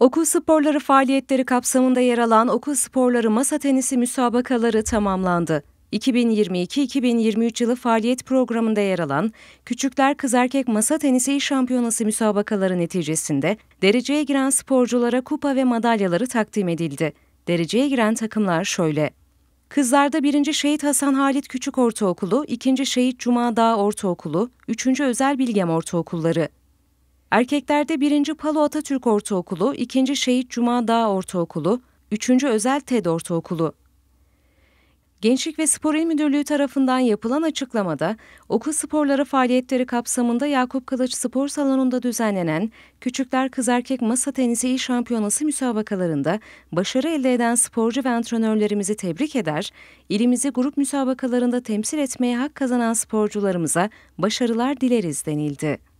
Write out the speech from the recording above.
Okul sporları faaliyetleri kapsamında yer alan okul sporları masa tenisi müsabakaları tamamlandı. 2022-2023 yılı faaliyet programında yer alan Küçükler Kız Erkek Masa Tenisi Şampiyonası müsabakaları neticesinde dereceye giren sporculara kupa ve madalyaları takdim edildi. Dereceye giren takımlar şöyle. Kızlarda 1. Şehit Hasan Halit Küçük Ortaokulu, 2. Şehit Cuma Dağ Ortaokulu, 3. Özel Bilgem Ortaokulları, Erkeklerde 1. Palo Atatürk Ortaokulu, 2. Şehit Cuma Dağ Ortaokulu, 3. Özel TED Ortaokulu. Gençlik ve Spor İl Müdürlüğü tarafından yapılan açıklamada, okul sporları faaliyetleri kapsamında Yakup Kılıç Spor Salonu'nda düzenlenen Küçükler Kız Erkek Masa Tenisi İl Şampiyonası müsabakalarında başarı elde eden sporcu ve antrenörlerimizi tebrik eder, ilimizi grup müsabakalarında temsil etmeye hak kazanan sporcularımıza başarılar dileriz denildi.